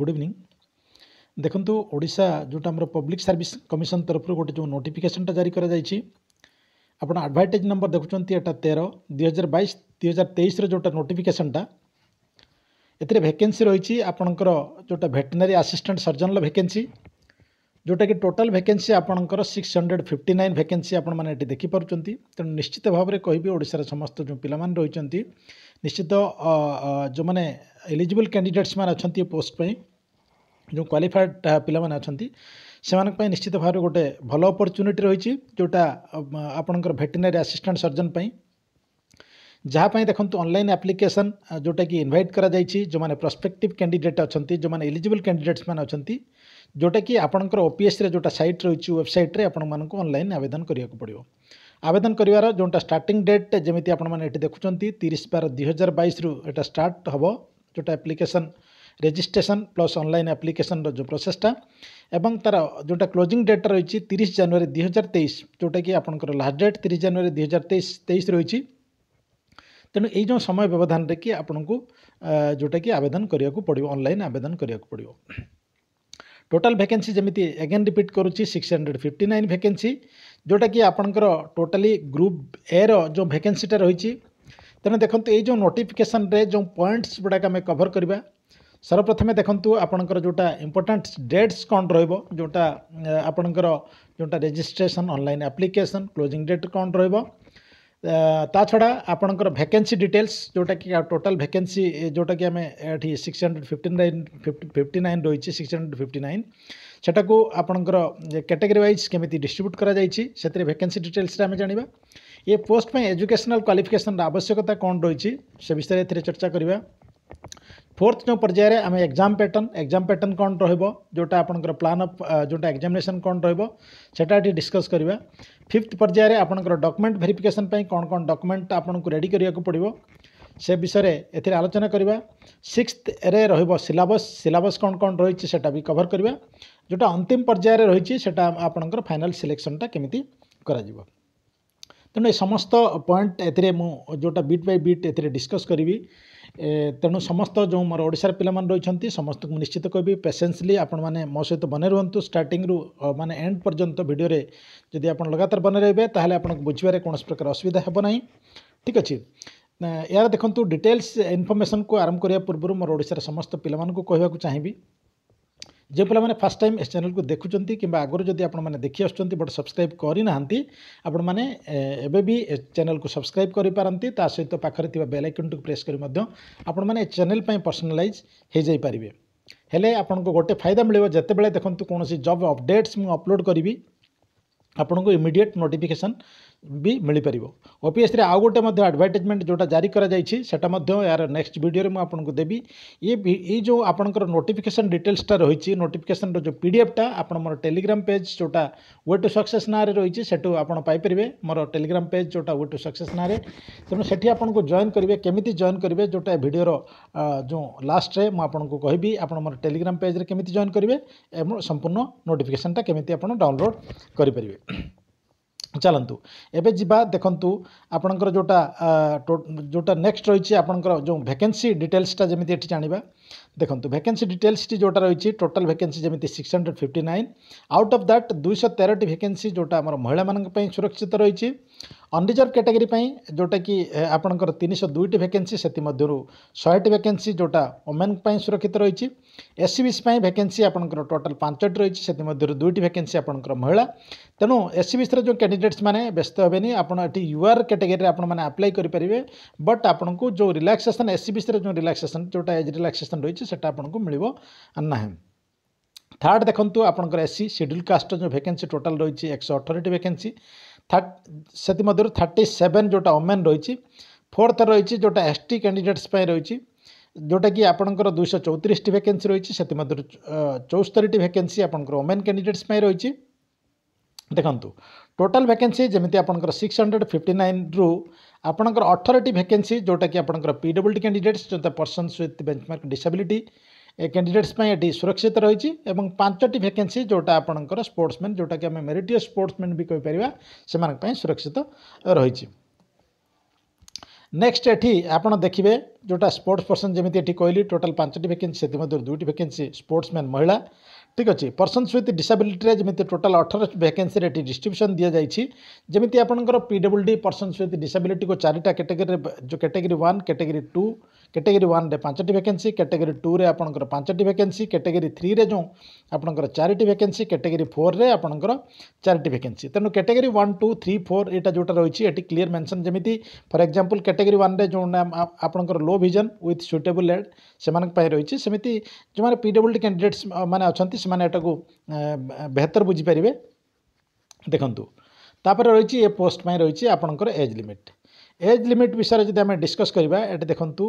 good evening ଦେଖନ୍ତୁ ଓଡ଼ିଶା ଯେଉଁଟା ଆମର ପବ୍ଲିକ୍ ସର୍ଭିସ୍ କମିଶନ ତରଫରୁ ଗୋଟେ ଯେଉଁ ନୋଟିଫିକେସନଟା ଜାରି କରାଯାଇଛି ଆପଣ ଆଡ଼ଭାର୍ଟାଇଜ୍ ନମ୍ବର ଦେଖୁଛନ୍ତି ଏଇଟା ତେର ଦୁଇହଜାର ବାଇଶ ଦୁଇହଜାର ତେଇଶର ଯେଉଁଟା ନୋଟିଫିକେସନଟା ଏଥିରେ ଭେକେନ୍ସି ରହିଛି ଆପଣଙ୍କର ଯେଉଁଟା ଭେଟେନାରୀ ଆସିଷ୍ଟାଣ୍ଟ ସର୍ଜନର ଭେକେନ୍ସି ଯେଉଁଟାକି ଟୋଟାଲ୍ ଭେକେନ୍ସି ଆପଣଙ୍କର six hundred fifty nine vacancy ଆପଣମାନେ ଏଠି ଦେଖିପାରୁଛନ୍ତି ତେଣୁ ନିଶ୍ଚିତ ଭାବରେ କହିବି ଓଡ଼ିଶାର ସମସ୍ତ ଯେଉଁ ପିଲାମାନେ ରହିଛନ୍ତି ନିଶ୍ଚିତ ଯେଉଁମାନେ ଏଲିଜିବଲ୍ କ୍ୟାଣ୍ଡିଡେଟ୍ସମାନେ ଅଛନ୍ତି ଏ ପୋଷ୍ଟ ପାଇଁ ଯେଉଁ କ୍ୱାଲିଫାଏଡ଼୍ ପିଲାମାନେ ଅଛନ୍ତି ସେମାନଙ୍କ ପାଇଁ ନିଶ୍ଚିତ ଭାବରେ ଗୋଟେ ଭଲ ଅପରଚ୍ୟୁନିଟି ରହିଛି ଯେଉଁଟା ଆପଣଙ୍କର ଭେଟିନାରୀ ଆସିଷ୍ଟାଣ୍ଟ ସର୍ଜନ୍ ପାଇଁ ଯାହା ପାଇଁ ଦେଖନ୍ତୁ ଅନଲାଇନ୍ ଆପ୍ଲିକେସନ୍ ଯେଉଁଟାକି ଇନଭାଇଟ୍ କରାଯାଇଛି ଯେଉଁମାନେ ପ୍ରସ୍ପେକ୍ଟିଭ୍ କ୍ୟାଣ୍ଡିଡେଟ୍ ଅଛନ୍ତି ଯେଉଁମାନେ ଏଲିଜିବଲ୍ କ୍ୟାଣ୍ଡିଡେଟ୍ସମାନେ ଅଛନ୍ତି जोटाकि आपणकर ओपीएस रे जोटा सैट रही वेबसाइट रे आपण मानक ऑनलाइन आवेदन करने पड़ो आवेदन करार जोटा स्टार्टिंग डेट जमी आपण मैंने देखुं तीस बार दुई हजार बैस रु एटा स्टार्ट हम जोटा आप्लिकेसन ରେଜିଷ୍ଟ୍ରେସନ୍ ପ୍ଲସ୍ ଅନଲାଇନ୍ ଆପ୍ଲିକେସନ୍ର ଯେଉଁ ପ୍ରୋସେସ୍ଟା ଏବଂ ତା'ର ଯେଉଁଟା କ୍ଲୋଜିଂ ଡେଟ୍ ରହିଛି ତିରିଶ ଜାନୁଆରୀ ଦୁଇ ହଜାର ତେଇଶ ଯେଉଁଟାକି ଆପଣଙ୍କର ଲାଷ୍ଟ ଡେଟ୍ ତିରିଶ ଜାନୁଆରୀ ଦୁଇ ହଜାର ତେଇଶ ତେଇଶ ରହିଛି ତେଣୁ ଏଇ ଯେଉଁ ସମୟ ବ୍ୟବଧାନରେ କି ଆପଣଙ୍କୁ ଯେଉଁଟାକି ଆବେଦନ କରିବାକୁ ପଡ଼ିବ ଅନଲାଇନ୍ ଆବେଦନ କରିବାକୁ ପଡ଼ିବ ଟୋଟାଲ୍ ଭ୍ୟାକେନ୍ସି ଯେମିତି ଏଗେନ୍ ରିପିଟ୍ କରୁଛି six hundred fifty nine vacancy ଯେଉଁଟାକି ଆପଣଙ୍କର ଟୋଟାଲି ଗ୍ରୁପ୍ ଏର ଯେଉଁ ଭ୍ୟାକେନ୍ସିଟା ରହିଛି ତେଣୁ ଦେଖନ୍ତୁ ଏଇ ଯେଉଁ ନୋଟିଫିକେସନ୍ରେ ଯେଉଁ ପଏଣ୍ଟସ୍ ଗୁଡ଼ାକ ଆମେ କଭର୍ କରିବା ସର୍ବପ୍ରଥମେ ଦେଖନ୍ତୁ ଆପଣଙ୍କର ଯେଉଁଟା ଇମ୍ପୋର୍ଟାଣ୍ଟ ଡେଟ୍ସ କ'ଣ ରହିବ ଯେଉଁଟା ଆପଣଙ୍କର ଯେଉଁଟା registration online application closing date କ'ଣ ରହିବ ता छड़ा आपणकर भैकेन्सी डिटेल्स जोटा कि टोटल भैकेन्सी जोटा कि आम एट six hundred fifty nine fifty nine रही सिक्स हंड्रेड फिफ्टी नाइन सेटा को आपंकर कैटेगरी वाइज केमी डिस्ट्रब्यूट कर भैकेन्सी डिटेल्स आम जाना ये पोस्ट में एजुकेशनल क्वाफिकेसन आवश्यकता कौन रही से विषय एर्चा करवा फोर्थ जो पर्यायर आम एग्जाम पैटर्न एग्जाम पैटर्न कौन रोटा आप प्लान अफ जोटा एक्जामेसन कौन रोटा डिस्कस करवा फिफ्थ पर्यायर आपंकर डकुमेंट भेरिफिकेसन कौन कौन डकुमेंट आपको रेडी करा पड़ो से विषय एलोचना आलोचना करवा सिक्सथ रे रिलबस सिलबस कौन कौन रही भी कभर करवा जोटा अंतिम पर्यायर रही आपंकर फाइनाल सिलेक्शनटा केमी करा तेणु समस्त पॉइंट जो बिट बै बिट ए डिस्कस करी तेणु समस्त जो मोर ओडार पे रही समस्त को निश्चित कह पेसेन्सली आपने मैंने मो सहित बन रुंतु स्टार्ट्रु मैंने एंड पर्यंत भिडे जदि आप लगातार बन रही है आप बुझे कौन प्रकार असुविधा हेबना ठीक अच्छे यार देखो डिटेल्स इनफर्मेसन को आरंभ करने पूर्व मोर ओार समस्त पिला कहवाक चाहिए যে ପିଲାମାନେ ଫାର୍ଷ୍ଟ ଟାଇମ୍ ଏସ୍ ଚ୍ୟାନେଲ୍କୁ ଦେଖୁଛନ୍ତି କିମ୍ବା ଆଗରୁ ଯଦି ଆପଣମାନେ ଦେଖି ଆସୁଛନ୍ତି ବଟ୍ ସବସ୍କ୍ରାଇବ୍ କରିନାହାନ୍ତି ଆପଣମାନେ ଏବେ ବି ଏ ଚ୍ୟାନେଲ୍କୁ ସବସ୍କ୍ରାଇବ୍ କରିପାରନ୍ତି ତା ସହିତ ପାଖରେ ଥିବା ବେଲ୍ ଆଇକନ୍ଟିକୁ ପ୍ରେସ୍ କରି ମଧ୍ୟ ଆପଣମାନେ ଏ ଚ୍ୟାନେଲ୍ ପାଇଁ ପର୍ସନାଲାଇଜ୍ ହୋଇଯାଇପାରିବେ ହେଲେ ଆପଣଙ୍କୁ ଗୋଟେ ଫାଇଦା ମିଳିବ ଯେତେବେଳେ ଦେଖନ୍ତୁ କୌଣସି ଜବ୍ ଅପଡ଼େଟ୍ସ ମୁଁ ଅପଲୋଡ଼ କରିବି ଆପଣଙ୍କୁ ଇମିଡ଼ିଏଟ୍ ନୋଟିଫିକେସନ୍ भी मिल पार ओपीएस आउ गोटे आडभर्टाइजमेंट जो जारी करा यार नेक्स्ट भिडियो में आपको देवी ये ये जो आप नोटिफिकेसन डिटेल्सटा रही नोटिकेसन रो पीडफ्टा आप टेलीग्राम पेज जोटा वे टू सक्सेस ना रही आपरेंगे मोर टेलीग्राम पेज जो वे टू सक्सेस ना तेनाली आपको जॉन करेंगे केमी जॉन करेंगे जो भिडर जो लास्ट में मुझको कहबी आप टेलीग्राम पेज्रे के जॉन करेंगे संपूर्ण नोटिफिकेसनटा केमी आप डाउनलोड करें ଚାଲନ୍ତୁ ଏବେ ଯିବା ଦେଖନ୍ତୁ ଆପଣଙ୍କର ଯେଉଁଟା ଯେଉଁଟା ନେକ୍ସଟ ରହିଛି ଆପଣଙ୍କର ଯେଉଁ ଭେକେନ୍ସି ଡିଟେଲ୍ସଟା ଯେମିତି ଏଠି ଜାଣିବା ଦେଖନ୍ତୁ ଭେକେନ୍ସି ଡିଟେଲ୍ସଟି ଯେଉଁଟା ରହିଛି ଟୋଟାଲ୍ ଭେକେନ୍ସି ଯେମିତି six hundred fifty nine out of that ଦୁଇଶହ ତେରଟି ଭେକେନ୍ସି ଯେଉଁଟା ଆମର ମହିଳାମାନଙ୍କ ପାଇଁ ସୁରକ୍ଷିତ ରହିଛି अनरिजर्व कैटेगरी जोटा कि आपणकर तीन शौ दुईट भैके शहेटी भैके जोटा ओमेन सुरक्षित रही एस सी सी भैके टोटाल पांचट रही से दुईट भैके महिला तेणु एस सी सी जो कैंडिडेट्स मैंने व्यस्त हे आठ यूआर कैटेगरी आप्लाई करेंगे बट आपको जो रिलाक्सेसन एस सी सी जो रिलाक्सेसन जो एज रिल्क्सेसन रही है आपको मिले ना थार्ड देखो आपंकर एससी शेड्यूल कास्ट जो भैके टोटाल रही एक सौ अठर भैके थर्टिमधर थर्टी सेवेन जोटा ओमेन रही फोर्थ रही जोटा एस टी कैंडिडेट्स रही जोटा कि आपंकर दुई चौतीस भैकेन्सी रही से चौस्तरी भैकेन्सी ओमेन कैंडिडेट्स रही देखु टोटाल भैकेन्सी जमी आप सिक्स हंड्रेड फिफ्टी नाइन रु आप अठर भैकेन्सी जोटा कि आप पिडब्ल्यू कैंडिडेट्स जो persons with benchmark disability candidates ପାଇଁ ଏଠି ସୁରକ୍ଷିତ ରହିଛି ଏବଂ ପାଞ୍ଚଟି ଭ୍ୟାକେନ୍ସି ଯେଉଁଟା ଆପଣଙ୍କର ସ୍ପୋର୍ଟ୍ସମ୍ୟାନ୍ ଯେଉଁଟାକି ଆମେ ମେରିଟିୟସ୍ ସ୍ପୋର୍ଟ୍ସମ୍ୟାନ୍ ବି କହିପାରିବା ସେମାନଙ୍କ ପାଇଁ ସୁରକ୍ଷିତ ରହିଛି ନେକ୍ସଟ ଏଠି ଆପଣ ଦେଖିବେ ଯେଉଁଟା ସ୍ପୋର୍ଟ୍ସ ପର୍ସନ୍ ଯେମିତି ଏଠି କହିଲି ଟୋଟାଲ୍ ପାଞ୍ଚଟି ଭ୍ୟାକେନ୍ସି ସେଥିମଧ୍ୟରୁ ଦୁଇଟି ଭ୍ୟାକେନ୍ସି ସ୍ପୋର୍ଟ୍ସମ୍ୟାନ୍ ମହିଳା ଠିକ୍ ଅଛି ପର୍ସନ୍ସ ୱିଥ୍ ଡିସାବିଲିଟିରେ ଯେମିତି ଟୋଟାଲ୍ ଅଠର ଭ୍ୟାକେନ୍ସିରେ ଏଠି ଡିଷ୍ଟ୍ରିବ୍ୟୁସନ୍ ଦିଆଯାଇଛି ଯେମିତି ଆପଣଙ୍କର P W D persons with ଡିସାବିଲିଟିକୁ ଚାରିଟା କ୍ୟାଟେଗୋରୀରେ ଯେଉଁ category one category two category ୱାନ୍ରେ ପାଞ୍ଚଟି ଭ୍ୟାକେନ୍ସି କ୍ୟାଟେଗୋରୀ ଟୁରେ ଆପଣଙ୍କର ପାଞ୍ଚଟି ଭ୍ୟାକେନ୍ସି କ୍ୟାଟେଗୋରୀ ଥ୍ରୀରେ ଯେଉଁ ଆପଣଙ୍କର ଚାରିଟି ଭ୍ୟାକେନ୍ସି କ୍ୟାଟେଗୋରୀ ଫୋର୍ରେ ଆପଣଙ୍କର ଚାରିଟି ଭ୍ୟାକେନ୍ସି ତେଣୁ category one two three four ଏଇଟା ଯେଉଁଟା ରହିଛି ଏଠି କ୍ଲିୟର ମେନ୍ସନ୍ ଯେମିତି ଫର୍ ଏକ୍ଜାମ୍ପଲ୍ କ୍ୟାଟେଗୋରୀ ୱାନ୍ରେ ଯେଉଁ ଆପଣଙ୍କର low vision with suitable aid ସେମାନଙ୍କ ପାଇଁ ରହିଛି ସେମିତି ଯେଉଁମାନେ ପି ଡବ୍ଲ୍ୟୁ ଡ଼ି କ୍ୟାଣ୍ଡିଡେଟ୍ସ ମାନେ ଅଛନ୍ତି ସେମାନେ ଏଟାକୁ ବେହତର ବୁଝିପାରିବେ ଦେଖନ୍ତୁ ତାପରେ ରହିଛି ଏ ପୋଷ୍ଟ ପାଇଁ ରହିଛି ଆପଣଙ୍କର ଏଜ୍ ଲିମିଟ୍ ଏଜ୍ ଲିମିଟ୍ ବିଷୟରେ ଯଦି ଆମେ ଡିସ୍କସ୍ କରିବା ଏଠି ଦେଖନ୍ତୁ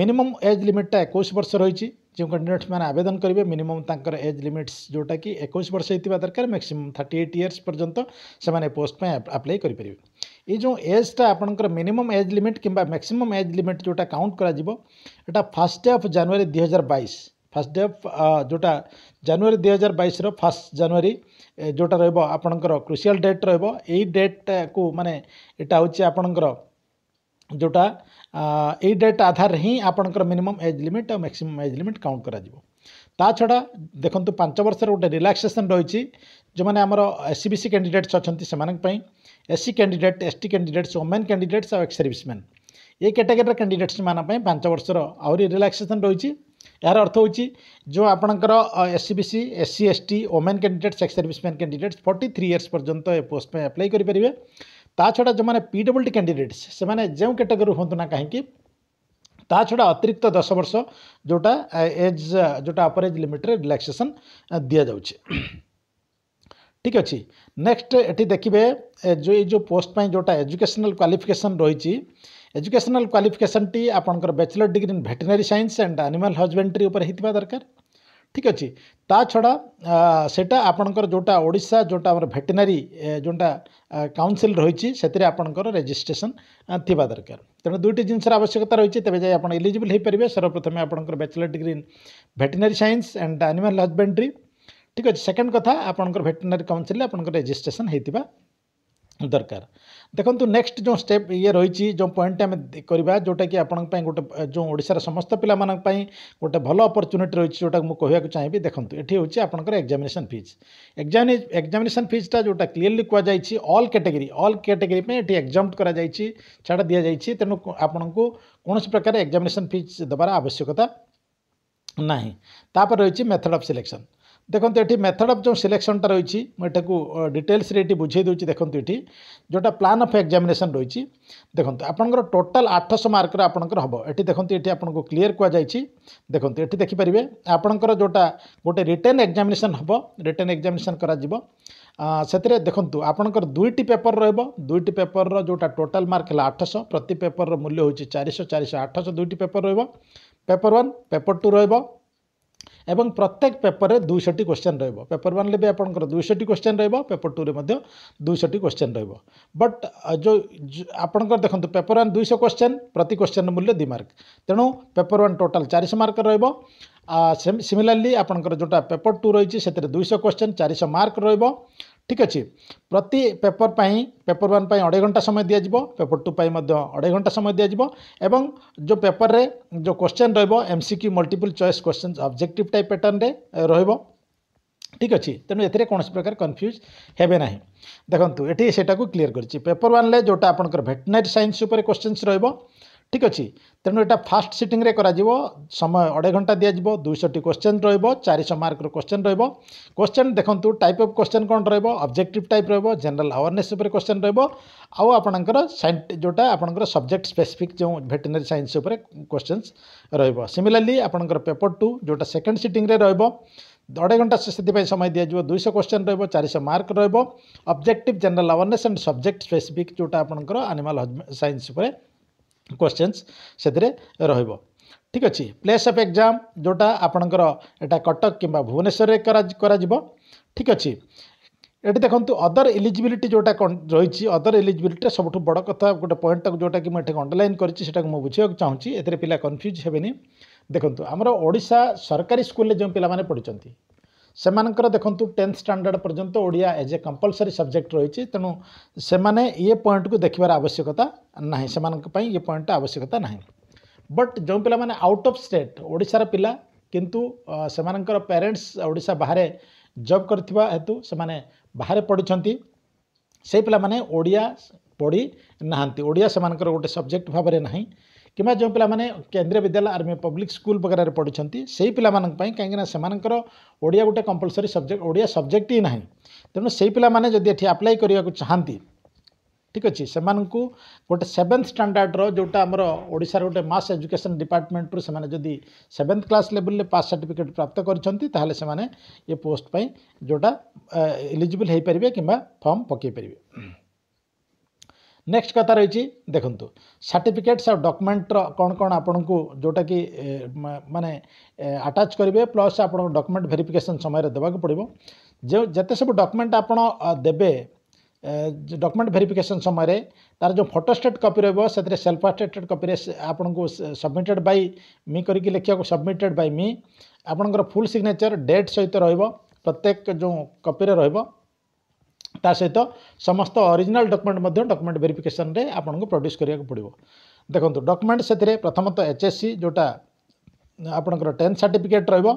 ମିନିମମ୍ ଏଜ୍ ଲିମିଟ୍ଟା ଏକୋଇଶ ବର୍ଷ ରହିଛି ଯେଉଁ କ୍ୟାଣ୍ଡିଡେଟ୍ସମାନେ ଆବେଦନ କରିବେ ମିନିମମ୍ ତାଙ୍କର ଏଜ୍ ଲିମିଟ୍ସ ଯେଉଁଟାକି ଏକୋଇଶ ବର୍ଷ ହେଇଥିବା ଦରକାର ମ୍ୟାକ୍ସିମମ୍ ଥାର୍ଟି ଏଇଟ୍ ଇୟର୍ସ ପର୍ଯ୍ୟନ୍ତ ସେମାନେ ପୋଷ୍ଟ ପାଇଁ ଆପ୍ଲାଏ କରିପାରିବେ ଏଇ ଯେଉଁ ଏଜ୍ଟା ଆପଣଙ୍କର ମିନିମମ୍ ଏଜ୍ ଲିମିଟ୍ କିମ୍ବା ମ୍ୟାକ୍ସିମମ୍ ଏଜ୍ ଲିମିଟ୍ ଯେଉଁଟା କାଉଣ୍ଟ କରାଯିବ ଏଇଟା ଫାର୍ଷ୍ଟ ଡେ ଅଫ୍ ଜାନୁଆରୀ ଦୁଇହଜାର ବାଇଶ ଫାର୍ଷ୍ଟ ଡେ ଅଫ୍ ଯେଉଁଟା ଜାନୁଆରୀ ଦୁଇହଜାର ବାଇଶର ଫାର୍ଷ୍ଟ ଜାନୁଆରୀ ଯେଉଁଟା ରହିବ ଆପଣଙ୍କର କ୍ରୁସିଆଲ୍ ଡେଟ୍ ରହିବ ଏଇ ଡେଟ୍ଟାକୁ ମାନେ ଏଇଟା ହେଉଛି ଆପଣଙ୍କର जोटा यही डेट आधार ही आपंकर मिनिमम एज लिमिट और मैक्सिमम एज लिमिट काउंट करा छड़ा देखते पांच वर्ष गोटे रिलाक्सेसन रही जो मैंने आम एस सी कैंडिडेट्स अच्छा से SC candidate S T candidates women candidates आउ एक्स सर्विसमैन ये कैटेगरी कैंडिडेट्स माना पांच वर्षर आहरी रिलाक्सेसन रही यार अर्थ हो जो आपंकर S C C S C S T women candidates ex serviceman candidates forty three years पर्यटन ए पोस्ट अप्लाई करेंगे ता छा जो मैंने पिडब्ल्यू डी कैंडिडेट्स से जो कैटेगोरी हूँ ना कहीं ता छड़ा अतिरिक्त दस वर्ष जोटा एज जो अपर एज लिमिट रिलैक्सेसन दि जा ठीक अच्छे नेक्स्ट ये देखिए जो ये जो पोस्ट में जोटा एजुकेशनल क्वालिफिकेशन रही एजुकेशनल क्वालिफिकेशन टी आपर bachelor degree in veterinary science and animal husbandry उपर दरकार ঠিক ଅଛି ତା ଛଡ଼ା ସେଇଟା ଆପଣଙ୍କର ଯେଉଁଟା ଓଡ଼ିଶା ଯେଉଁଟା ଆମର ଭେଟେନାରୀ ଯେଉଁଟା କାଉନସିଲ୍ ରହିଛି ସେଥିରେ ଆପଣଙ୍କର ରେଜିଷ୍ଟ୍ରେସନ୍ ଥିବା ଦରକାର ତେଣୁ ଦୁଇଟି ଜିନିଷର ଆବଶ୍ୟକତା ରହିଛି ତେବେ ଯାଇ ଆପଣ ଏଲିଜିବଲ୍ ହୋଇପାରିବେ ସର୍ବପ୍ରଥମେ ଆପଣଙ୍କର bachelor degree in veterinary science and animal husbandry ଠିକ୍ ଅଛି ସେକେଣ୍ଡ କଥା ଆପଣଙ୍କର ଭେଟେନାରୀ କାଉନସିଲ୍ରେ ଆପଣଙ୍କର ରେଜିଷ୍ଟ୍ରେସନ୍ ହୋଇଥିବା दरकार देखो नेक्स्ट जो स्टेप ये रही जो पॉइंट आम करवा जोटा कि आप गोटे जो ओडार समस्त पिलाई गोटे भल अपरच्युनिटी रही जोटा मुझे चाहिए देखते ये हूँ आपंकर एक्जामेसन फिज एक्जाम एक्जामेसन फिजटा जो क्लीयरली कहुई अल् कैटेगरी अल्ल कैटेगरी एक्जाम छाड़ा दि जाइए तेणु आपको कौन प्रकार एक्जामेसन फिज देवार आवश्यकता ना तापर रही मेथड अफ सिलेक्शन দেখুন এটি মেথড অফ যে সিলেকশনটা রয়েছে মু এটা ডিটেলসে এটি বুঝাই দেছি দেখুন এটি যেটা প্লান অফ এক্সামিনেসন রয়েছে দেখুন আপনার টোটাল আটশো মার্কর আপনার হব এটি দেখুন এটি আপনার ক্লিয়ার কুযাই দেখুন এটি দেখিপারে আপনার যেটা গোটে রিটেন এক্সামিনেসন হব রিটেন এক্সামিনেসন করা যাব ସେଥିରେ দেখুন আপনার দুইটি পেপর রহব দুইটি পেপর ଯେଉଁଟା টোটাল মার্ক হল ଆଠଶହ প্রতি পেপর মূল্য হচ্ছে চারিশো চারিশো ଆଠଶହ দুইটি পেপর রহব পেপর ওয়ান পেপর টু রহব এবং প্রত্যেক পেপারে 200 টি কোশ্চেন রইবো পেপার 1 লেবে আপনকর 200 টি কোশ্চেন রইবো পেপার 2 রে মধ্যে 200 টি কোশ্চেন রইবো বাট ajo আপনকর দেখন্ত পেপার 1 200 কোশ্চেন প্রতি কোশ্চেনৰ মূল্য 1 মার্ক তেনু পেপার 1 টোটাল 400 মার্কৰ রইবো সিমিলৰলি আপনকর যেটা পেপার 2 ৰইছি সেতে 200 কোশ্চেন 400 মার্ক রইবো ଠିକ୍ ଅଛି ପ୍ରତି ପେପର୍ ପାଇଁ ପେପର୍ ୱାନ୍ ପାଇଁ ଅଢ଼େଇ ଘଣ୍ଟା ସମୟ ଦିଆଯିବ ପେପର୍ ଟୁ ପାଇଁ ମଧ୍ୟ ଅଢ଼େଇ ଘଣ୍ଟା ସମୟ ଦିଆଯିବ ଏବଂ ଯେଉଁ ପେପର୍ରେ ଯେଉଁ କୋଶ୍ଚେନ୍ ରହିବ M C Q multiple choice question objective type ପ୍ୟାଟର୍ନରେ ରହିବ ଠିକ୍ ଅଛି ତେଣୁ ଏଥିରେ କୌଣସି ପ୍ରକାର କନଫ୍ୟୁଜ୍ ହେବେ ନାହିଁ ଦେଖନ୍ତୁ ଏଠି ସେଇଟାକୁ କ୍ଲିଅର୍ କରିଛି ପେପର୍ ୱାନ୍ରେ ଯେଉଁଟା ଆପଣଙ୍କର ଭେଟନାରୀ ସାଇନ୍ସ ଉପରେ କୋଶ୍ଚେନ୍ସ ରହିବ ঠিক ଅଛି ତେଣୁ ଏଇଟା ଫାଷ୍ଟ ସିଟିଂରେ କରାଯିବ ସମୟ ଅଢ଼େଇ ଘଣ୍ଟା ଦିଆଯିବ ଦୁଇଶହଟି କୋଶ୍ଚେନ୍ ରହିବ ଚାରିଶହ ମାର୍କର କୋଶ୍ଚେନ୍ ରହିବ କୋଶ୍ଚେନ୍ ଦେଖନ୍ତୁ ଟାଇପ୍ ଅଫ୍ କୋଶ୍ଚେନ୍ କ'ଣ ରହିବ ଅବଜେକ୍ଟିଭ୍ ଟାଇପ୍ ରହିବ ଜେନେରାଲ୍ ଆୱାରନେସ୍ ଉପରେ କୋଶ୍ଚେନ୍ ରହିବ ଆଉ ଆପଣଙ୍କର ଯେଉଁଟା ଆପଣଙ୍କର ସବଜେକ୍ଟ ସ୍ପେସିଫିକ୍ ଯେଉଁ ଭେଟେନାରୀ ସାଇନ୍ସ ଉପରେ କୋଶ୍ଚେନ୍ସ ରହିବ ସିମିଲାରଲି ଆପଣଙ୍କର ପେପର୍ ଟୁ ଯେଉଁଟା ସେକେଣ୍ଡ ସିଟିଂରେ ରହିବ ଅଢ଼େଇ ଘଣ୍ଟା ସେଥିପାଇଁ ସମୟ ଦିଆଯିବ ଦୁଇଶହ କୋଶ୍ଚେନ୍ ରହିବ ଚାରିଶହ ମାର୍କ ରହିବ objective general awareness and subject specific ଯେଉଁଟା ଆପଣଙ୍କର ଆନିମାଲ୍ ସାଇନ୍ସ ଉପରେ क्वेश्चन्स ସେଥିରେ ରହିବ ଠିକ୍ ଅଛି ପ୍ଲେସ୍ ଅଫ୍ ଏକ୍ଜାମ୍ ଯେଉଁଟା ଆପଣଙ୍କର ଏଇଟା କଟକ କିମ୍ବା ଭୁବନେଶ୍ୱରରେ କରାଯିବ ଠିକ୍ ଅଛି ଏଠି ଦେଖନ୍ତୁ ଅଦର ଇଲିଜିବିଲିଟି ଯେଉଁଟା ରହିଛି ଅଦର ଇଲିଜିବିଲିଟିରେ ସବୁଠୁ ବଡ଼ କଥା ଗୋଟେ ପଏଣ୍ଟଟାକୁ ଯେଉଁଟାକି ମୁଁ ଏଠି ଅଣ୍ଡରଲାଇନ୍ କରିଛି ସେଟାକୁ ମୁଁ ବୁଝିବାକୁ ଚାହୁଁଛି ଏଥିରେ ପିଲା କନଫ୍ୟୁଜ୍ ହେବେନି ଦେଖନ୍ତୁ ଆମର ଓଡ଼ିଶା ସରକାରୀ ସ୍କୁଲରେ ଯେଉଁ ପିଲାମାନେ ପଢ଼ିଛନ୍ତି से देखूँ टेन्थ स्टाण्डार्ड पर्यटन Odia as a compulsory subject रही तेणु से मैंने ये पॉइंट को देखार आवश्यकता ना से ये पॉइंट आवश्यकता ना बट जो पे आउट अफ स्टेट ओडार पा कि पेरेन्ट्स ओडा बाहर जब करेतु से बाहर पढ़ी से पाने पढ़ी नहांती ओडिया से गोटे सब्जेक्ट भाव में नहीं कि जो पे केन्द्रीय विद्यालय आर्मी पब्लिक स्कूल वगैरह पढ़ुंट से ही पाला कहीं ओडिया गोटे कंपलसरी सब्जेक्ट ओडिया सब्जेक्ट ही ना तेणु से पाद आप्लाय करने चाहती ठीक अच्छे से गोटे सेवेन्थ स्टाण्डार्ड्र जोटा आमर ओडार गोटे मस एजुकेशन डिपार्टमेंट रू से जदि seventh class level pass certificate प्राप्त करते पोस्ट जोटा इलीजिबल हो पारे कि फर्म पकई पारे ନେକ୍ସଟ କଥା ରହିଛି ଦେଖନ୍ତୁ ସାର୍ଟିଫିକେଟ୍ସ ଆଉ ଡକୁମେଣ୍ଟର କ'ଣ କ'ଣ ଆପଣଙ୍କୁ ଯେଉଁଟାକି ମାନେ ଆଟାଚ୍ କରିବେ ପ୍ଲସ୍ ଆପଣଙ୍କ ଡକୁମେଣ୍ଟ ଭେରିଫିକେସନ୍ ସମୟରେ ଦେବାକୁ ପଡ଼ିବ ଯେଉଁ ଯେତେ ସବୁ ଡକୁମେଣ୍ଟ ଆପଣ ଦେବେ ଡକୁମେଣ୍ଟ ଭେରିଫିକେସନ୍ ସମୟରେ ତା'ର ଯେଉଁ ଫଟୋଷ୍ଟେଟ୍ କପି ରହିବ ସେଥିରେ ସେଲ୍ଫ ଆଟେଷ୍ଟେଡ଼୍ କପିରେ ଆପଣଙ୍କୁ ସବମିଟେଡ଼୍ ବାଇ ମି କରିକି ଲେଖିବାକୁ ସବମିଟେଡ଼୍ ବାଇ ମି ଆପଣଙ୍କର ଫୁଲ୍ ସିଗ୍ନେଚର୍ ଡେଟ୍ ସହିତ ରହିବ ପ୍ରତ୍ୟେକ ଯେଉଁ କପିରେ ରହିବ ତା ସହିତ ସମସ୍ତ ଅରିଜିନାଲ୍ ଡକୁମେଣ୍ଟ ମଧ୍ୟ ଡକୁମେଣ୍ଟ ଭେରିଫିକେସନ୍ରେ ଆପଣଙ୍କୁ ପ୍ରଡ୍ୟୁସ୍ କରିବାକୁ ପଡ଼ିବ ଦେଖନ୍ତୁ ଡକୁମେଣ୍ଟ ସେଥିରେ ପ୍ରଥମତଃ ଏଚ୍ ଏସ୍ ସି ଯେଉଁଟା ଆପଣଙ୍କର ଟେନ୍ଥ ସାର୍ଟିଫିକେଟ୍ ରହିବ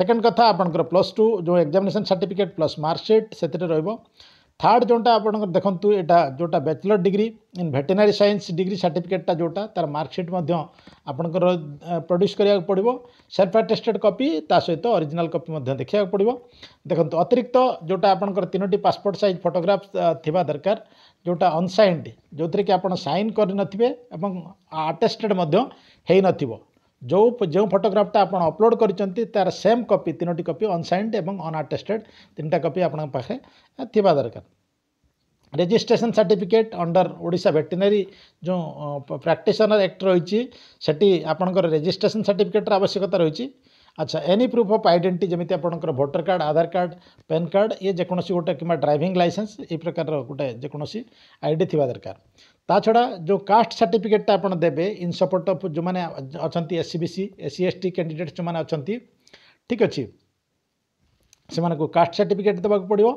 ସେକେଣ୍ଡ କଥା ଆପଣଙ୍କର ପ୍ଲସ୍ ଟୁ ଯେଉଁ ଏକ୍ଜାମିନେସନ୍ ସାର୍ଟିଫିକେଟ୍ ପ୍ଲସ୍ ମାର୍କସିଟ୍ ସେଥିରେ ରହିବ थार्ड जोटा आप देखूँ एटा जोटा bachelor degree in veterinary science degree सार्टिफिकेटा जोटा तार मार्कशीट आपंकर प्रड्यूस कराया पड़ो सेल्फ आटेस्टेड कपी ता सहित अरिजिनाल कपी देखा पड़ो देखो अतिरिक्त जोटा आपणी पासपोर्ट सैज फटोग्राफ थी दरकार जोटा अनसाइंड जो थी आप सैन करें आटेस्टेड हो न जो जो फटोग्राफ्टा आप अपलोड कर तार सेम कपी तीनो कपी अनसाइंड और अनाटेस्टेड तीन टा कपी आपे दरकार रजिस्ट्रेशन सर्टिफिकेट अंडर ओडा भेटेनरी जो प्राक्टिसनर एक्ट रही आपणकरेसन सर्टिफिकेट आवश्यकता रही अच्छा एनी प्रूफ ऑफ आइडेंटिटी जमी आप voter card Aadhaar card PAN card ये जो गोटे कि ड्राइंग लाइसेंस ये प्रकार गोटे जेकोसी आईडी डी थी दरकार ता छड़ा जो कास्ट सर्टिफिकेट आप देते इन सपोर्ट अफ जो मैंने अच्छा S C B C S C S T candidate जो मैंने अच्छा ठीक अच्छे से मास्ट सर्टिफिकेट देवाक पड़ो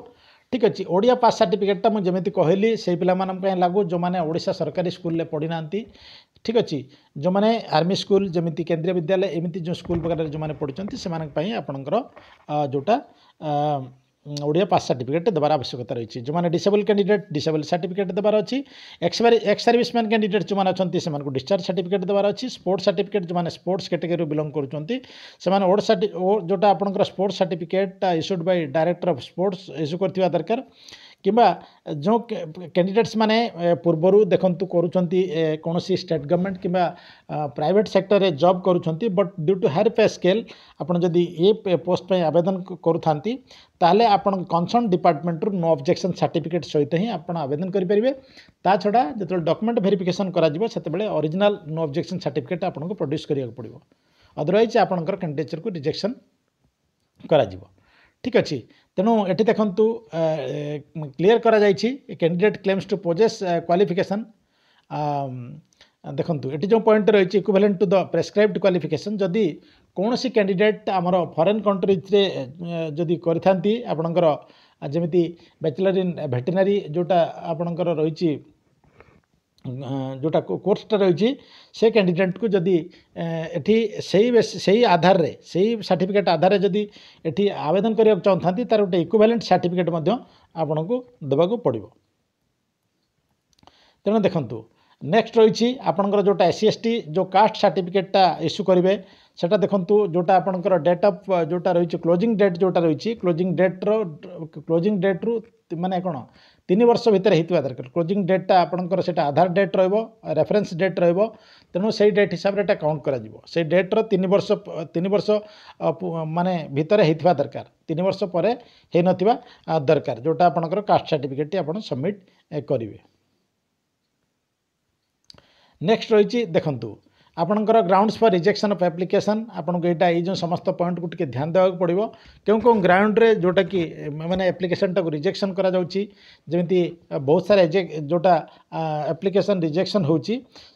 ठीक अच्छे ओडिया पास सर्टिफिकेटा मुझे जमी कहली से पाला लगू जो मैंने ओडा सरकारी स्कूल में पढ़ी ना ठीक अच्छे जो मैंने आर्मी स्कूल जमी केन्द्रीय विद्यालय एमती जो स्कूल वगैरह जो मैंने पढ़ुंस आपंकर जोटा ओडिया पास सर्टिफिकेट देवार आवश्यकता रही है जो मैंने डिसेबल कैंडिडेट डिसेबल सर्टिफिकेट देवार अच्छे एक्सपेरी एक्स सर्विसमैन कैंडिडेट जो मैंने से डिस्चार्ज सर्टिफिकेट देवार अच्छे स्पोर्ट्स सर्टिफिकेट जो मैंने स्पोर्ट्स कैटेगरी बिलंग करते जो आप sports certificate issued by director of sports issue करवा दरकार किंवा जो कैंडिडेट्स मैंने पूर्व देखत करोसी स्टेट गवर्नमेंट कि प्राइट सेक्टर में जब कर but due to higher pay scale आपड़ी ए पोस्ट आवेदन करूँ तेल आप कनसर्ण डिपार्टमेंट्रु नो अब्जेक्शन सार्टिफिकेट सहित ही आप आवेदन करें छड़ा जो डकुमेंट भेरीफिकेसन करतेजिनाल नो अब्जेक्शन सार्टिफिकेट आपको प्रड्यूस कराया पड़ो अदरव आपचर को रिजेक्शन कर ठीक अच्छे ତେଣୁ ଏଠି ଦେଖନ୍ତୁ କ୍ଲିୟର୍ କରାଯାଇଛି candidate claims to possess qualification ଦେଖନ୍ତୁ ଏଠି ଯେଉଁ ପଏଣ୍ଟ ରହିଛି equivalent to the prescribed qualification ଯଦି କୌଣସି କ୍ୟାଣ୍ଡିଡେଟ୍ ଆମର ଫରେନ୍ କଣ୍ଟ୍ରିଜ୍ରେ ଯଦି କରିଥାନ୍ତି ଆପଣଙ୍କର ଯେମିତି ବ୍ୟାଚଲର୍ ଇନ୍ ଭେଟେନାରୀ ଯେଉଁଟା ଆପଣଙ୍କର ରହିଛି ଯେଉଁଟା କୋର୍ସଟା ରହିଛି ସେ କ୍ୟାଣ୍ଡିଡ଼େଟ୍କୁ ଯଦି ଏଠି ସେଇ ସେଇ ଆଧାରରେ ସେଇ ସାର୍ଟିଫିକେଟ୍ ଆଧାରରେ ଯଦି ଏଠି ଆବେଦନ କରିବାକୁ ଚାହୁଁଥାନ୍ତି ତା'ର ଗୋଟେ ଇକ୍ୱିଭାଲେଣ୍ଟ ସାର୍ଟିଫିକେଟ୍ ମଧ୍ୟ ଆପଣଙ୍କୁ ଦେବାକୁ ପଡ଼ିବ ତେଣୁ ଦେଖନ୍ତୁ নেক্সট রয়েছে আপনার যেটা এসি এসটি যে কাস্ট সার্টিফিকেটটা ইস্যু করবে সেটা দেখুন যেটা আপনার ডেট অফ যেটা রয়েছে ক্লোজিং ডেট যেটা রয়েছে ক্লোজিং ডেট্র ক্লোজিং ডেট্রু মানে কোণ তিন বর্ষ ভিতরে হয়েছে দরকার ক্লোজিং ডেটটা আপনার সেটা আধার ডেট রহব রেফরেন্স ডেট রহব তেমন সেই ডেট হিসাবে এটা কাউন্ট করা সেই ডেট্র তিন বর্ষ তিন বর্ষ মানে ভিতরে হয়েছে দরকার তিন বর্ষ পরে হয়ে নথিবা দরকার যেটা আপনার কাস্ট সার্টিফিকেটটি আপনার সবমিট করবে ନେକ୍ସଟ ରହିଛି ଦେଖନ୍ତୁ ଆପଣଙ୍କର grounds for rejection of application ଆପଣଙ୍କୁ ଏଇଟା ଏଇ ଯେଉଁ ସମସ୍ତ ପଏଣ୍ଟକୁ ଟିକେ ଧ୍ୟାନ ଦେବାକୁ ପଡ଼ିବ କେଉଁ କେଉଁ ଗ୍ରାଉଣ୍ଡରେ ଯେଉଁଟାକି ମାନେ ଆପ୍ଲିକେସନ୍ଟାକୁ ରିଜେକ୍ସନ୍ କରାଯାଉଛି ଯେମିତି ବହୁତ ସାରା ଯେଉଁଟା ଆପ୍ଲିକେସନ୍ ରିଜେକ୍ସନ୍ ହେଉଛି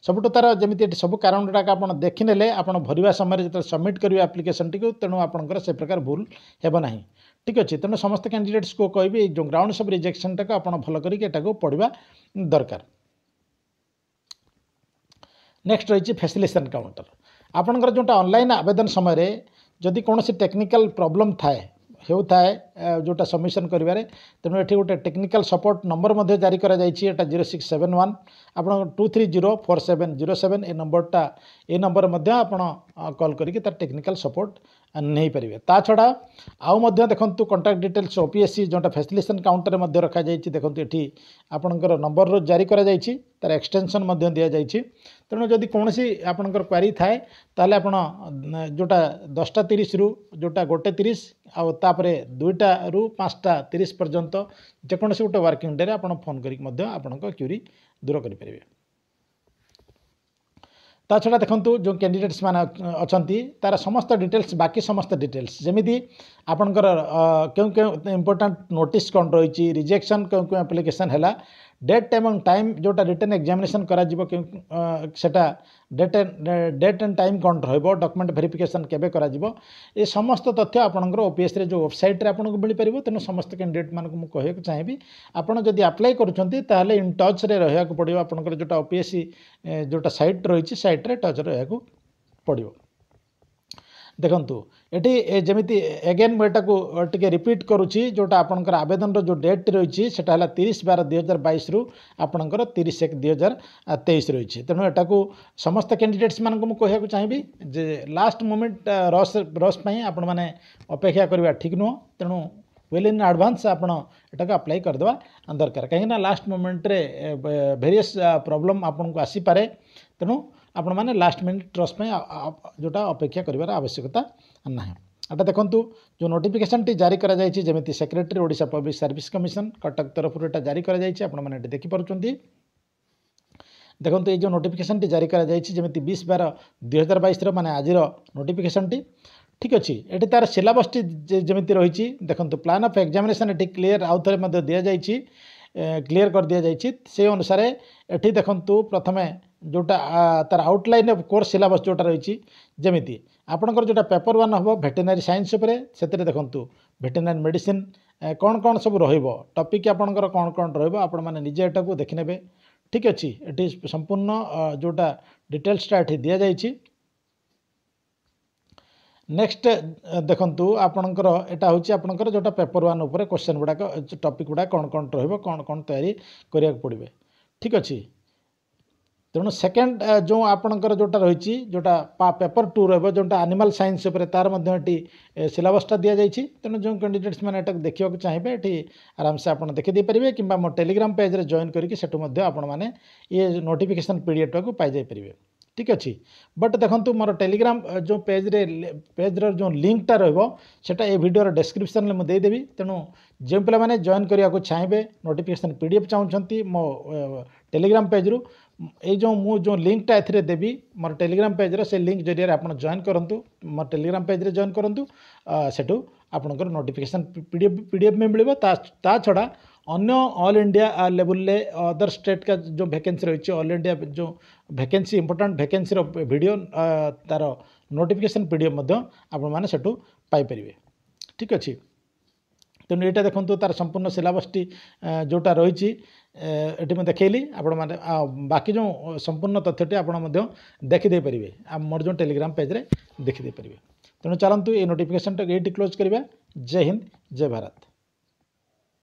ସବୁଠୁ ତା'ର ଯେମିତି ଏଠି ସବୁ କାରଣଗୁଡ଼ାକ ଆପଣ ଦେଖିନେଲେ ଆପଣ ଭରିବା ସମୟରେ ଯେତେବେଳେ ସବମିଟ୍ କରିବେ ଆପ୍ଲିକେସନ୍ଟିକୁ ତେଣୁ ଆପଣଙ୍କର ସେ ପ୍ରକାର ଭୁଲ ହେବ ନାହିଁ ଠିକ୍ ଅଛି ତେଣୁ ସମସ୍ତ କ୍ୟାଣ୍ଡିଡେଟ୍ସକୁ କହିବି ଏଇ ଯେଉଁ ଗ୍ରାଉଣ୍ଡସ୍ ଅଫ୍ ରିଜେକ୍ସନ୍ଟାକୁ ଆପଣ ଭଲ କରିକି ଏଟାକୁ ପଢ଼ିବା ଦରକାର ନେକ୍ସଟ ରହିଛି ଫ୍ୟାସିଲିଟେସନ୍ କାଉଣ୍ଟର ଆପଣଙ୍କର ଯେଉଁଟା ଅନଲାଇନ୍ ଆବେଦନ ସମୟରେ ଯଦି କୌଣସି ଟେକ୍ନିକାଲ୍ ପ୍ରୋବ୍ଲେମ୍ ଥାଏ ହେଉଥାଏ ଯେଉଁଟା ସବମିସନ୍ କରିବାରେ ତେଣୁ ଏଠି ଗୋଟେ ଟେକ୍ନିକାଲ୍ ସପୋର୍ଟ ନମ୍ବର ମଧ୍ୟ ଜାରି କରାଯାଇଛି ଏଇଟା ଜିରୋ ସିକ୍ସ ସେଭେନ୍ ୱାନ୍ ଆପଣ two three zero four seven zero seven ଏ ନମ୍ବରଟା ଏ ନମ୍ବର ମଧ୍ୟ ଆପଣ କଲ୍ କରିକି ତା'ର ଟେକ୍ନିକାଲ୍ ସପୋର୍ଟ ନେଇପାରିବେ ତା ଛଡ଼ା ଆଉ ମଧ୍ୟ ଦେଖନ୍ତୁ contact details O P S C ଯେଉଁଟା ଫ୍ୟାସିଲିଟେସନ୍ କାଉଣ୍ଟରରେ ମଧ୍ୟ ରଖାଯାଇଛି ଦେଖନ୍ତୁ ଏଠି ଆପଣଙ୍କର ନମ୍ବରରୁ ଜାରି କରାଯାଇଛି ତା'ର ଏକ୍ସଟେନସନ୍ ମଧ୍ୟ ଦିଆଯାଇଛି ତେଣୁ ଯଦି କୌଣସି ଆପଣଙ୍କର କ୍ୱାରି ଥାଏ ତାହେଲେ ଆପଣ ଯେଉଁଟା ଦଶଟା ତିରିଶରୁ ଯେଉଁଟା ଗୋଟେ ତିରିଶ ଆଉ ତାପରେ ଦୁଇଟାରୁ ପାଞ୍ଚଟା ତିରିଶ ପର୍ଯ୍ୟନ୍ତ ଯେକୌଣସି ଗୋଟେ ୱାର୍କିଂ ଡେ'ରେ ଆପଣ ଫୋନ୍ କରିକି ମଧ୍ୟ ଆପଣଙ୍କ କ୍ୟୁରି ଦୂର କରିପାରିବେ ତା ଛଡ଼ା ଦେଖନ୍ତୁ ଯେଉଁ କ୍ୟାଣ୍ଡିଡ଼େଟ୍ସ ମାନେ ଅଛନ୍ତି ତା'ର ସମସ୍ତ ଡିଟେଲ୍ସ ବାକି ସମସ୍ତ ଡିଟେଲ୍ସ ଯେମିତି ଆପଣଙ୍କର କେଉଁ କେଉଁ ଇମ୍ପୋର୍ଟାଣ୍ଟ ନୋଟିସ୍ କ'ଣ ରହିଛି ରିଜେକ୍ସନ୍ କେଉଁ କେଉଁ ଆପ୍ଲିକେସନ୍ ହେଲା डेट एवं टाइम जोटा रिटर्न एक्जामेसन होता डेट डेट एंड टाइम कौन रकुमेंट भेरीफिकेसन के समस्त तथ्य आपंकर ओपीएस जो वेबसाइट्रे आपको मिल पार समस्त कैंडिडेट मानक मुझे कहक चाहिए आपड़ी आप्लाय करते इन टच रहा पड़ो आप जो ओपीएससी जोटा सैट रही सैट्रे टच रहा पड़ा देखु ये जमी एगेन मुझे को रिपीट करुच्ची जोटा आपंकर आवेदन जो डेट रही है बार दुई हजार बैस रु आपंकर एक दुई हजार तेईस रही है तेणु एटा को समस्त कैंडिडेट्स मानक मुझे कहवाक चाहिए जे लास्ट मोमेंट रस रसपी अपेक्षा करने ठीक नुह तेणु वेल इन आडभांस आपटा को आप्लाई करदे दरकार कहीं लास्ट मुमेट्रे रे प्रोब्लम आपन को आसीपा तेणु ଆପଣମାନେ ଲାଷ୍ଟ ମିନିଟ୍ ଟ୍ରସ୍ ପାଇଁ ଯେଉଁଟା ଅପେକ୍ଷା କରିବାର ଆବଶ୍ୟକତା ନାହିଁ ଏଇଟା ଦେଖନ୍ତୁ ଯେଉଁ ନୋଟିଫିକେସନ୍ଟି ଜାରି କରାଯାଇଛି ଯେମିତି secretary Odisha public service commission Cuttack ତରଫରୁ ଏଇଟା ଜାରି କରାଯାଇଛି ଆପଣମାନେ ଏଠି ଦେଖିପାରୁଛନ୍ତି ଦେଖନ୍ତୁ ଏଇ ଯେଉଁ ନୋଟିଫିକେସନ୍ଟି ଜାରି କରାଯାଇଛି ଯେମିତି ବିଶ ବାର ଦୁଇ ହଜାର ବାଇଶର ମାନେ ଆଜିର ନୋଟିଫିକେସନ୍ଟି ଠିକ୍ ଅଛି ଏଠି ତା'ର ସିଲାବସ୍ଟି ଯେମିତି ରହିଛି ଦେଖନ୍ତୁ ପ୍ଲାନ୍ ଅଫ୍ ଏକ୍ଜାମିନେସନ୍ ଏଠି କ୍ଲିୟର୍ ଆଉ ଥରେ ମଧ୍ୟ ଦିଆଯାଇଛି କ୍ଲିୟର୍ କରିଦିଆଯାଇଛି ସେ ଅନୁସାରେ ଏଠି ଦେଖନ୍ତୁ ପ୍ରଥମେ ଯେଉଁଟା ତା'ର ଆଉଟଲାଇନ୍ ଅଫ୍ କୋର୍ସ ସିଲାବସ୍ ଯେଉଁଟା ରହିଛି ଯେମିତି ଆପଣଙ୍କର ଯେଉଁଟା ପେପର୍ ୱାନ୍ ହେବ ଭେଟେନାରୀ ସାଇନ୍ସ ଉପରେ ସେଥିରେ ଦେଖନ୍ତୁ ଭେଟେନାରୀ ମେଡ଼ିସିନ୍ କ'ଣ କ'ଣ ସବୁ ରହିବ ଟପିକ୍ ଆପଣଙ୍କର କ'ଣ କ'ଣ ରହିବ ଆପଣମାନେ ନିଜେ ଏଟାକୁ ଦେଖିନେବେ ଠିକ୍ ଅଛି ଏଠି ସମ୍ପୂର୍ଣ୍ଣ ଯେଉଁଟା ଡିଟେଲ୍ସଟା ଏଠି ଦିଆଯାଇଛି ନେକ୍ସଟ ଦେଖନ୍ତୁ ଆପଣଙ୍କର ଏଇଟା ହେଉଛି ଆପଣଙ୍କର ଯେଉଁଟା ପେପର୍ ୱାନ୍ ଉପରେ କୋଶ୍ଚେନ୍ ଗୁଡ଼ାକ ଟପିକ୍ ଗୁଡ଼ାକ କ'ଣ କ'ଣ ରହିବ କ'ଣ କ'ଣ ତିଆରି କରିବାକୁ ପଡ଼ିବେ ଠିକ୍ ଅଛି तेणु सेकेंड जो आपंकर जोटा रही जोटा पेपर टू रो जो आनिमाल सैंस तार सिलसटा दि जाइए तेणु जो कैंडिडेट्स मैंने देखा चाहिए ये आराम से आज देखेपरेंगे कि मो टेलीग्राम पेज में जॉन करके आपने ये नोटिफिकेसन पी डी एफ टाक पाइपे ठीक अच्छे बट देखु मोर टेलीग्राम जो पेज रे पेज रो लिंकटा रहा ये भिडर डेस्क्रिपन में मुझेदेवि तेणु जो पे जॉन करने को चाहिए नोटिफिकेसन पी डी एफ चाहूँ मो टेलीग्राम पेज रू ଏଇ ଯେଉଁ ମୁଁ ଯେଉଁ ଲିଙ୍କଟା ଏଥିରେ ଦେବି ମୋର ଟେଲିଗ୍ରାମ ପେଜ୍ର ସେ ଲିଙ୍କ ଜରିଆରେ ଆପଣ ଜଏନ୍ କରନ୍ତୁ ମୋର ଟେଲିଗ୍ରାମ ପେଜ୍ରେ ଜଏନ୍ କରନ୍ତୁ ସେଠୁ ଆପଣଙ୍କର notification P D F P D F ବି ମିଳିବ ତା ତା ଛଡ଼ା ଅନ୍ୟ ଅଲ୍ ଇଣ୍ଡିଆ ଲେବୁଲ୍ରେ ଅଦର ଷ୍ଟେଟ୍ କା ଯେଉଁ ଭେକେନ୍ସି ରହିଛି ଅଲ୍ ଇଣ୍ଡିଆ ଯେଉଁ ଭେକେନ୍ସି ଇମ୍ପୋର୍ଟାଣ୍ଟ ଭେକେନ୍ସିର ଭିଡ଼ିଓ ତା'ର ନୋଟିଫିକେସନ୍ ପି ଡି ଏଫ୍ ମଧ୍ୟ ଆପଣମାନେ ସେଠୁ ପାଇପାରିବେ ଠିକ୍ ଅଛି ତେଣୁ ଏଇଟା ଦେଖନ୍ତୁ ତା'ର ସମ୍ପୂର୍ଣ୍ଣ ସିଲାବସ୍ଟି ଯେଉଁଟା ରହିଛି ଏଠି ମୁଁ ଦେଖାଇଲି ଆପଣମାନେ ଆଉ ବାକି ଯେଉଁ ସମ୍ପୂର୍ଣ୍ଣ ତଥ୍ୟଟି ଆପଣ ମଧ୍ୟ ଦେଖିଦେଇପାରିବେ ଆଉ ମୋର ଯେଉଁ ଟେଲିଗ୍ରାମ ପେଜ୍ରେ ଦେଖିଦେଇପାରିବେ ତେଣୁ ଚାଲନ୍ତୁ ଏଇ ନୋଟିଫିକେସନଟାକୁ ଏଇଠି କ୍ଲୋଜ୍ କରିବା ଜୟ ହିନ୍ଦ ଜୟ ଭାରତ